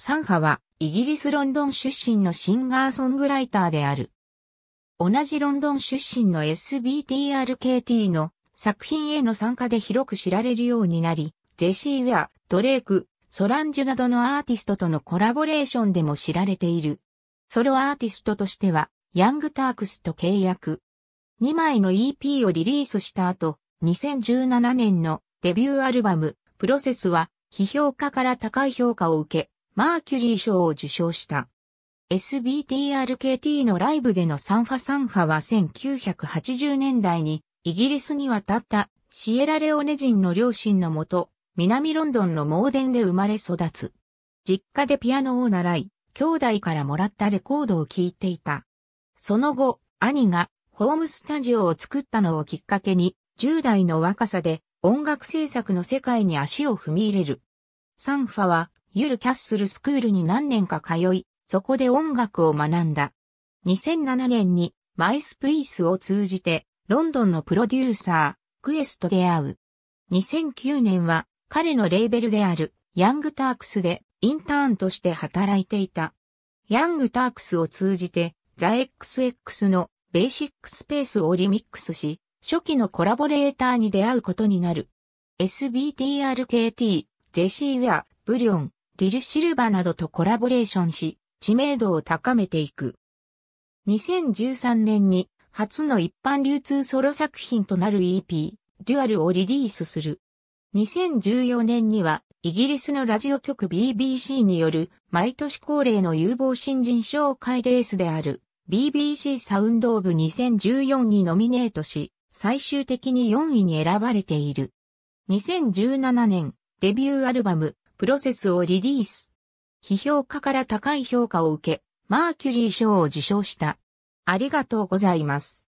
サンハはイギリスロンドン出身のシンガーソングライターである。同じロンドン出身の SBTRKT の作品への参加で広く知られるようになり、ジェシー・ウェア、ドレイク、ソランジュなどのアーティストとのコラボレーションでも知られている。ソロアーティストとしては、ヤングタークスと契約。2枚の EP をリリースした後、2017年のデビューアルバム、プロセスは、批評家から高い評価を受け、マーキュリー賞を受賞した。SBTRKT のライブでのサンファサンファは1980年代にイギリスに渡ったシエラレオネ人の両親のもと、南ロンドンのデンで生まれ育つ。実家でピアノを習い、兄弟からもらったレコードを聴いていた。その後、兄がホームスタジオを作ったのをきっかけに、10代の若さで音楽制作の世界に足を踏み入れる。サンファはユル・キャッスルスクールに何年か通い、そこで音楽を学んだ。2007年にマイスプイスを通じてロンドンのプロデューサー、クエストで会う。2009年は彼のレーベルであるヤングタークスでインターンとして働いていた。ヤングタークスを通じてザ XX のベーシックスペースをリミックスし、初期のコラボレーターに出会うことになる。SBTRKT、ジェシー・ウェア、ブリョン、リル・シルバなどとコラボレーションし、知名度を高めていく。2013年に初の一般流通ソロ作品となる EP、デュアルをリリースする。2014年には、イギリスのラジオ局 BBC による、毎年恒例の有望新人賞会レースである、BBC サウンドオブ2014にノミネートし、最終的に4位に選ばれている。2017年、デビューアルバム、プロセスをリリース。批評家から高い評価を受け、マーキュリー賞を受賞した。ありがとうございます。